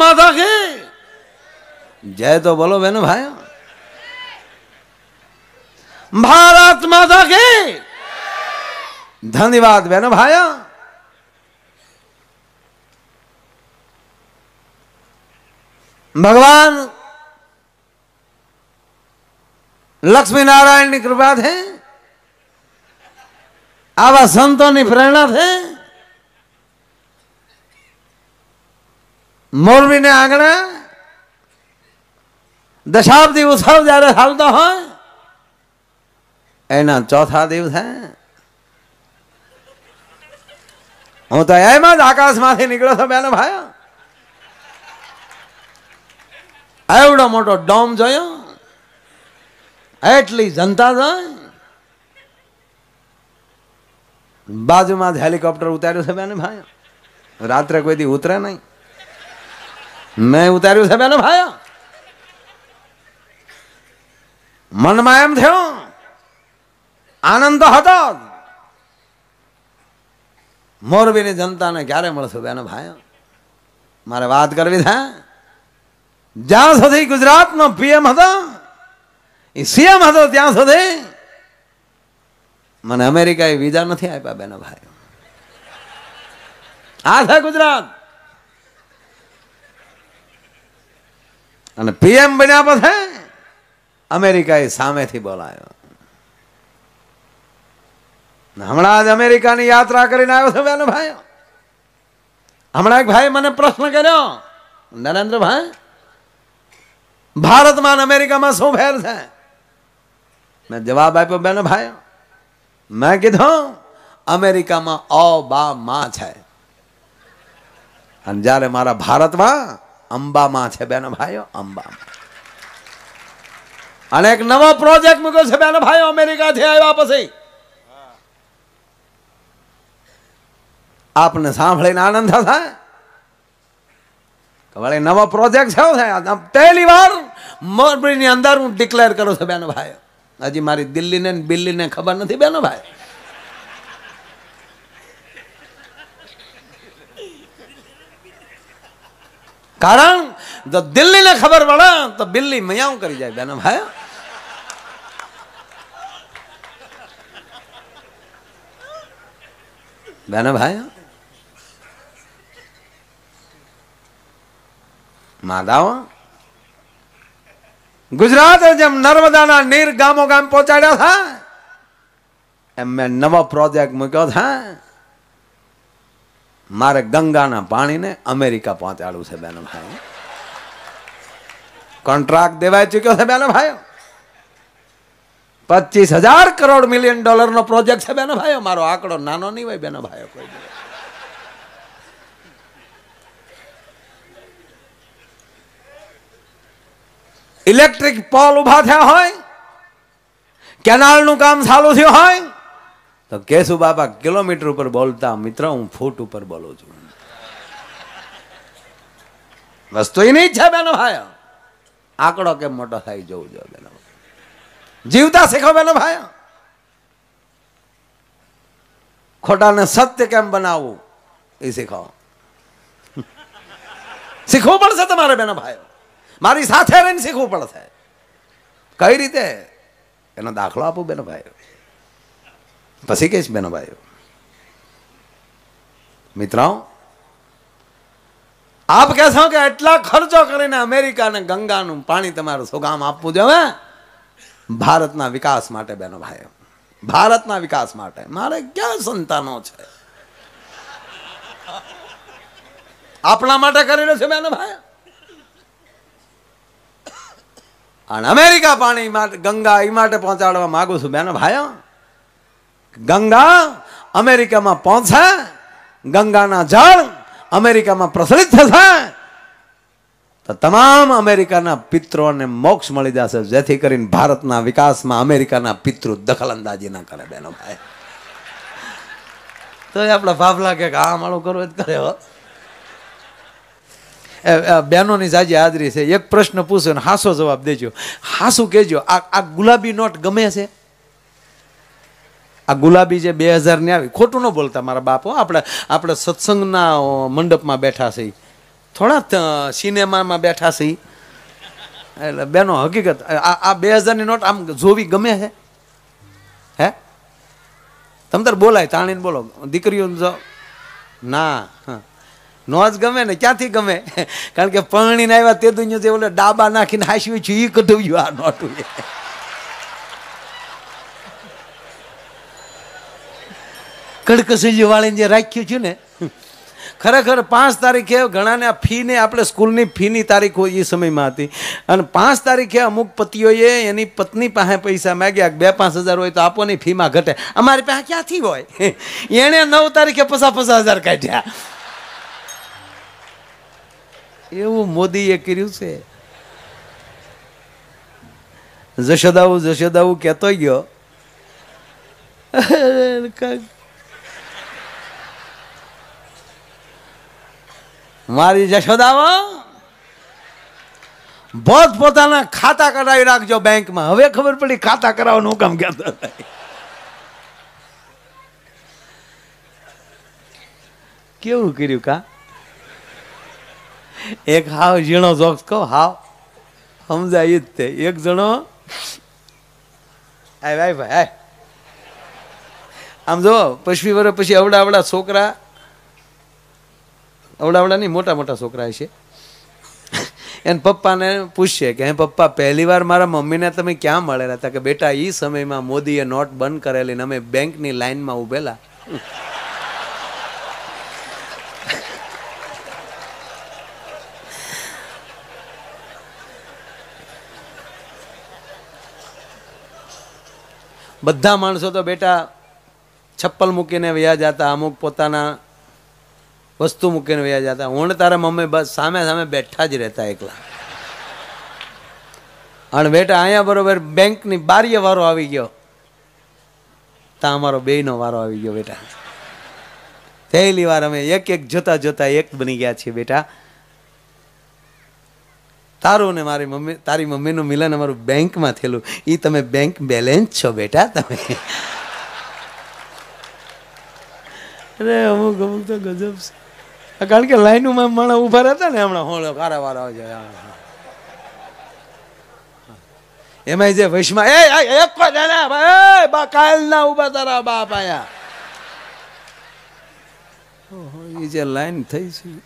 माता के जय तो बोलो बहन भाई भारत माता के धन्यवाद बहन भाया भगवान लक्ष्मी नारायण की कृपा थे आवा संतों की प्रेरणा थे મોરબી મોરબીને આંગણે દશાબ્દી ઉત્સવ જ્યારે ચાલતો હોય એના ચોથા દિવસે હું તો એમ જ આકાશમાંથી નીકળ્યો છું બેનો ભાઈ એવડો મોટો ડોમ જોયો એટલી જનતા જોઈ બાજુમાં જ હેલિકોપ્ટર ઉતાર્યું છે બેન ભાઈ રાત્રે કોઈથી ઉતરે નહીં મેં ઉતાર્યું છે બેનો ભાઈ મનમાં એમ થયો આનંદ હતો મોરબીની જનતાને ક્યારે મળશું બેનો ભાઈ મારે વાત કરવી થાય જ્યાં સુધી ગુજરાતનો પીએમ હતો એ સીએમ હતો ત્યાં સુધી મને અમેરિકાએ વિઝા નથી આપ્યા બેનો ભાઈ આ છે ગુજરાત અને પીએમ બન્યા પછી અમેરિકા એ સામેથી બોલાયો નમણા જ અમેરિકા ની યાત્રા કરીને આવ્યો છું બેનો ભાયા હમણા એક ભાઈ મને પ્રશ્ન કર્યો નરેન્દ્ર ભાઈ ભારત માં અમેરિકા માં સોફર છે મે જવાબ આપ્યો બેનો ભાયા મે કીધું અમેરિકા માં ઓબામા છે અન જાલે મારા ભારત માં અંબામાં છે બેન ભાઈઓ અંબામાં અને એક નવો પ્રોજેક્ટ મૂક્યો છે બેન ભાઈઓ અમેરિકાથી આવ્યા પછી આપને સાંભળીને આનંદ થશે વળી નવો પ્રોજેક્ટ છે પહેલી વાર મોરબીની અંદર હું ડિક્લેર કરું છું બેન ભાઈ હજી મારી દિલ્હીને બિલ્લીને ખબર નથી બેન ભાઈ કારણ જો દિલ્હીને ખબર પડે તો બિલ્લી મયાઉ કરી જાય બેન ભાઈ બેન ભાઈ માદાઓ ગુજરાત જેમ નર્મદાના નીર ગામો ગામ પહોંચાડ્યા હતા એમ મેં નવો પ્રોજેક્ટ મૂક્યો હતા મારે ગંગાના પાણીને અમેરિકા પહોંચાડવું છે બેનો ભાઈ કોન્ટ્રાક્ટ દેવાઈ ચૂક્યો છે બેનો ભાઈ પચીસ હજાર કરોડ મિલિયન ડોલરનો પ્રોજેક્ટ છે બેનો ભાઈ મારો આંકડો નાનો નહીં હોય બેનો ભાઈ કોઈ ઇલેક્ટ્રિક પોલ ઊભા થયા હોય કેનાલનું કામ ચાલુ થયું હોય તો કેશુ બાપા કિલોમીટર ઉપર બોલતા મિત્ર હું ફૂટ ઉપર બોલું છું વસ્તુ એની જ છે બેનો ભાઈ આંકડો કેમ મોટો થાય જવું જો બેનો જીવતા શીખો બેનો ભાઈ ખોટાને સત્ય કેમ બનાવવું એ શીખો શીખવું પડશે તમારે બેનો ભાઈ મારી સાથે રહીને શીખવું પડશે કઈ રીતે એનો દાખલો આપો બેનો ભાઈ પછી કે છે બેનો ભાઈઓ મિત્રો આપ કહેશો કે એટલા ખર્ચો કરીને અમેરિકાને ગંગાનું પાણી તમારું સુગામ આપવું જોઈએ ભારતના વિકાસ માટે બેનો ભાઈઓ ભારતના વિકાસ માટે મારે ક્યાં સંતાનો છે આપણા માટે કરેલો છે બેનો ભાઈ અને અમેરિકા પાણી માટે ગંગા એ માટે પહોંચાડવા માગું છું બેનો ભાઈ ગંગા અમેરિકામાં પહોંચે ગંગાના જળ અમેરિકામાં પ્રસરિત થશે તો તમામ અમેરિકાના પિત્રોને મોક્ષ મળી જશે જેથી કરીને ભારતના વિકાસમાં અમેરિકાના પિતૃ દખલ અંદાજી ના કરે બેનો ભાઈ તો આપણે ભાભલા ભાવ કે આ માળું કરવો જ કરે હો બહેનોની જાજી હાજરી છે એક પ્રશ્ન પૂછો ને હાસો જવાબ દેજો હાસું કહેજો આ ગુલાબી નોટ ગમે છે આ ગુલાબી જે બે હજારની આવી ખોટું ન બોલતા મારા બાપો આપણે આપણે સત્સંગના મંડપમાં બેઠા છીએ થોડા સિનેમામાં બેઠા છીએ એટલે બેનો હકીકત આ આ બે હજારની નોટ આમ જોવી ગમે છે હે તમ તાર બોલાય તાણીને બોલો દીકરીઓ જો ના ન જ ગમે ને ક્યાંથી ગમે કારણ કે પરણીને આવ્યા તે દુનિયા જે ઓલે ડાબા નાખીને હાસ્યું છું એ કઢવ્યું આ નોટું કડકસીજી વાળીને જે રાખ્યું છે ને ખરેખર પાંચ તારીખે ઘણાને આ ફીને આપણે સ્કૂલની ફીની તારીખો એ સમયમાં હતી અને પાંચ તારીખે અમુક પતિઓએ એની પત્ની પાસે પૈસા માગ્યા બે પાંચ હજાર હોય તો આપો નહીં ફીમાં ઘટે અમારી પાસે ક્યાંથી હોય એણે નવ તારીખે પસા પસા હજાર કાઢ્યા એવું મોદીએ કર્યું છે જશોદાવું જશોદાવું કહેતો ગયો મારી જશોદામાં ભોત પોતાના ખાતા કરાવી રાખજો બેંકમાં હવે ખબર પડી ખાતા કરાવવાનું કામ કહેતા કેવું કર્યું કા એક હાવ ઝીણો જોક્સ કહો હાવ સમજાય જ તે એક જણો આય ભાઈ ભાઈ આમ જો પછી વર્ષ પછી અવડા અવડા છોકરા અવડાવડા નહીં મોટા મોટા છોકરા છે એને પપ્પાને પૂછશે કે હે પપ્પા પહેલી વાર મારા મમ્મીને તમે ક્યાં મળેલા હતા કે બેટા એ સમયમાં મોદીએ નોટ બંધ કરેલી ને અમે બેંકની લાઈનમાં ઉભેલા બધા માણસો તો બેટા છપ્પલ મૂકીને વ્યાજ હતા અમુક પોતાના વસ્તુ મૂકીને વ્યા જતા હું તારા મમ્મી બસ સામે સામે બેઠા જ રહેતા એકલા અને બેટા અહીંયા બરોબર બેંકની બારીએ વારો આવી ગયો ત્યાં અમારો બેયનો વારો આવી ગયો બેટા પહેલી વાર અમે એક એક જોતા જોતા એક બની ગયા છીએ બેટા તારું ને મારી મમ્મી તારી મમ્મીનું મિલન અમારું બેંકમાં થયેલું એ તમે બેંક બેલેન્સ છો બેટા તમે અરે અમુક અમુક તો ગજબ છે કારણ કે લાઈનમાં માણસ ઊભા રહેતા ને હમણાં હોળો કારા વાળા હોય એમાં જે વૈશ્મા એ એક બા કાલ ના ઊભા તારા બાપ આયા એ જે લાઈન થઈ છે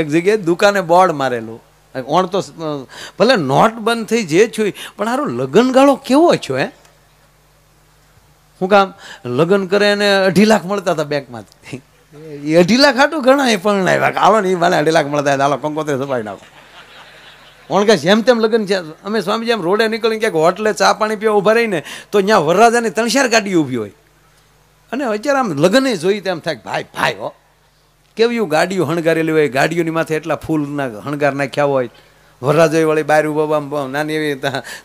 એક જગ્યાએ દુકાને બોર્ડ મારેલું ઓણ તો ભલે નોટ બંધ થઈ જે છું પણ આરો લગ્ન ગાળો કેવો છો હે શું કામ લગ્ન કરે ને અઢી લાખ મળતા હતા બેંકમાંથી એ અઢી લાખ આટું ઘણા એ પણ લાવ્યા હાલો ને એ મને અઢી લાખ મળતા હાલો કંકોત્રી સપાવી નાખો કોણ કે જેમ તેમ લગ્ન છે અમે સ્વામી આમ રોડે નીકળીને ક્યાંક હોટલે ચા પાણી પીવા ઊભા રહીને તો ત્યાં વરરાજાની ત્રણશાર ગાડી ઊભી હોય અને અત્યારે આમ લગ્ન જોઈ તેમ થાય ભાઈ ભાઈ હો કેવું ગાડીઓ હણગારેલી હોય ગાડીઓની માથે એટલા ફૂલના હણગાર નાખ્યા હોય વરરાજોઈ વળી બહાર ઊભા નાની એવી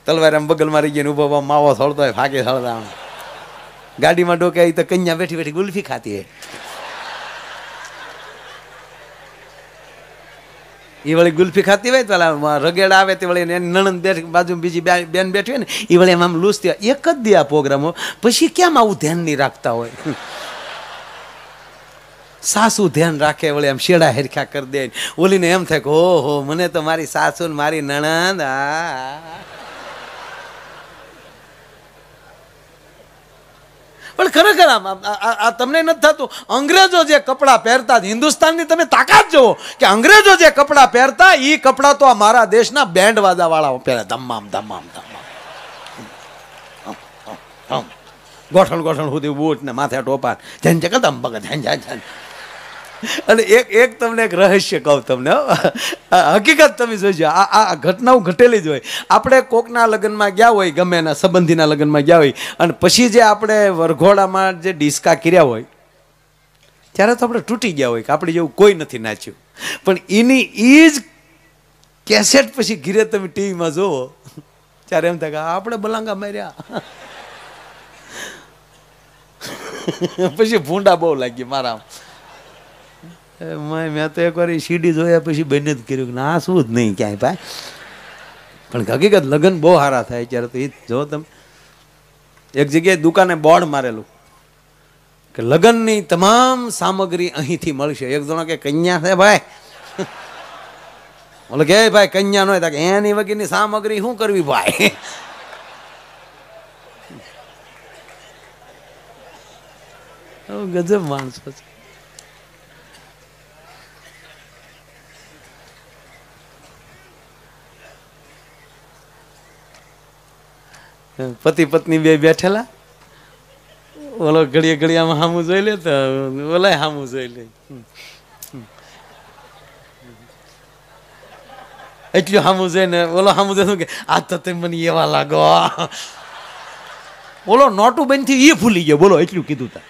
તલવાર આમ બગલ મારી ગઈને ઊભા માવો થોડતો હોય ફાંકી થોડતા ગાડીમાં ડોકે તો કન્યા બેઠી બેઠી ગુલ્ફી ખાતી હે એ વળી ગુલ્ફી ખાતી હોય પેલા રગેડ આવે તે વળી નણંદ બેઠ બાજુ બીજી બેન બેઠી હોય ને એ વળી એમ આમ લૂસતી હોય એક જ દે આ પ્રોગ્રામો પછી કેમ આવું ધ્યાન નહીં રાખતા હોય સાસુ ધ્યાન રાખે વળી એમ શેડા હેરખ્યા કરી દે ઓલીને એમ થાય કે હો હો મને તો મારી સાસુ ને મારી નણંદ આ પણ ખરેખર આમ આ તમને નથી થતું અંગ્રેજો જે કપડાં પહેરતા હિન્દુસ્તાનની તમે તાકાત જુઓ કે અંગ્રેજો જે કપડાં પહેરતા એ કપડાં તો આ મારા દેશના બેન્ડ વાળા પહેરે ધમામ ધમામ ધમામ ગોઠણ ગોઠણ સુધી બૂટ ને માથે ટોપા જન જગત અંબગ જન જન અને એક એક તમને એક રહસ્ય કહું તમને હકીકત તમે જોઈજો આ આ ઘટનાઓ ઘટેલી જ હોય આપણે કોકના લગ્નમાં ગયા હોય ગમે એના સંબંધીના લગ્નમાં ગયા હોય અને પછી જે આપણે વરઘોડામાં જે ડિસ્કા કર્યા હોય ત્યારે તો આપણે તૂટી ગયા હોય કે આપણે જેવું કોઈ નથી નાચ્યું પણ એની એ જ કેસેટ પછી ઘીરે તમે ટીવીમાં જુઓ ત્યારે એમ થાય કે આપણે બલાંગા માર્યા પછી ભૂંડા બહુ લાગી મારા મેં તો એકવાર સીડી જોયા પછી બંને જ કર્યું કે ના શું જ નહીં ક્યાંય ભાઈ પણ હકીકત લગ્ન બહુ સારા થાય ત્યારે તો એ જો તમે એક જગ્યાએ દુકાને બોર્ડ મારેલું કે લગ્નની તમામ સામગ્રી અહીંથી મળશે એક જણો કે કન્યા છે ભાઈ ઓલો કે ભાઈ કન્યા નો કે એની વગેરેની સામગ્રી શું કરવી ભાઈ ગજબ માણસો છે પતિ પત્ની બે બેઠેલા ઓલો ઘડીએ ઘડિયામાં આમ સામું જોઈ લે તો ઓલાય સામું જોઈ લે એટલું સામું જોઈને ઓલો સામું જોઈ કે આ તો તે મને એવા લાગો ઓલો નોટું બનથી એ ફૂલી ગયો બોલો એટલું કીધું તા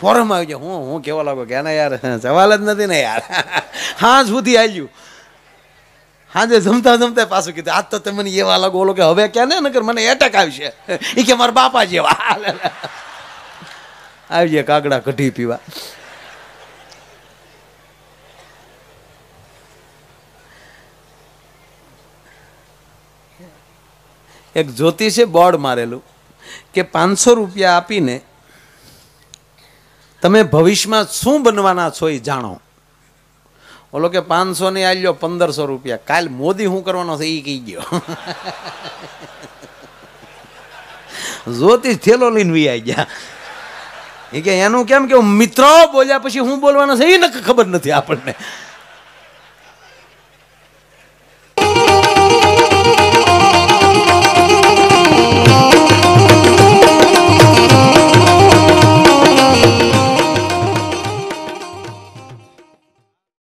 ફોરમ આવી ગયો હું હું કેવા લાગો કે ના યાર જવાલ જ નથી ને યાર હા સુધી આવ્યું આજે જમતા જમતા પાછું કીધું આજ તો તમે મને એવા લાગો બોલો કે હવે ક્યાં ને નગર મને એટેક આવશે એ કે મારા બાપા જેવા આવી જાય કાગડા કઢી પીવા એક જ્યોતિષે બોર્ડ મારેલું કે પાંચસો રૂપિયા આપીને તમે ભવિષ્યમાં શું બનવાના છો એ જાણો ઓલો કે પાંચસો ની આલ્યો પંદરસો રૂપિયા કાલ મોદી શું કરવાનો છે એ કહી ગયો જ્યોતિષ થેલો લઈને વી આવી ગયા એ કે એનું કેમ કે મિત્રો બોલ્યા પછી હું બોલવાનો છે એ ખબર નથી આપણને